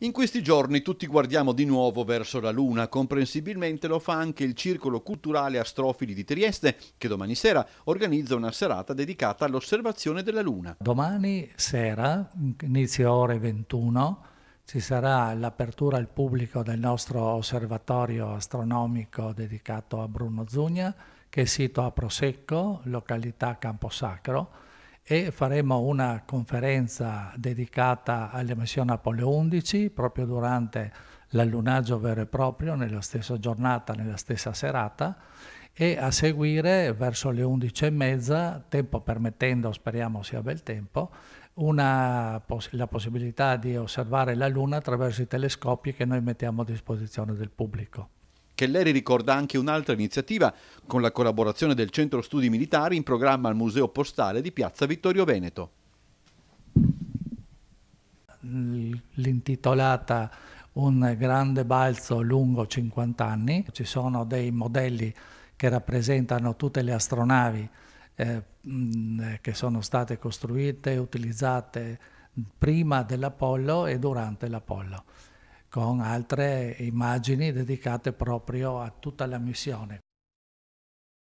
In questi giorni tutti guardiamo di nuovo verso la Luna, comprensibilmente lo fa anche il Circolo Culturale Astrofili di Trieste, che domani sera organizza una serata dedicata all'osservazione della Luna. Domani sera, inizio ore 21, ci sarà l'apertura al pubblico del nostro osservatorio astronomico dedicato a Bruno Zugna, che è sito a Prosecco, località Camposacro e faremo una conferenza dedicata alle missioni Apollo 11 proprio durante l'allunaggio vero e proprio, nella stessa giornata, nella stessa serata e a seguire verso le 11 e mezza, tempo permettendo, speriamo sia bel tempo, una, la possibilità di osservare la Luna attraverso i telescopi che noi mettiamo a disposizione del pubblico. Chelleri ricorda anche un'altra iniziativa con la collaborazione del Centro Studi Militari in programma al Museo Postale di Piazza Vittorio Veneto. L'intitolata Un grande balzo lungo 50 anni, ci sono dei modelli che rappresentano tutte le astronavi eh, eh che sono state costruite e utilizzate prima dell'Apollo e durante l'Apollo con altre immagini dedicate proprio a tutta la missione.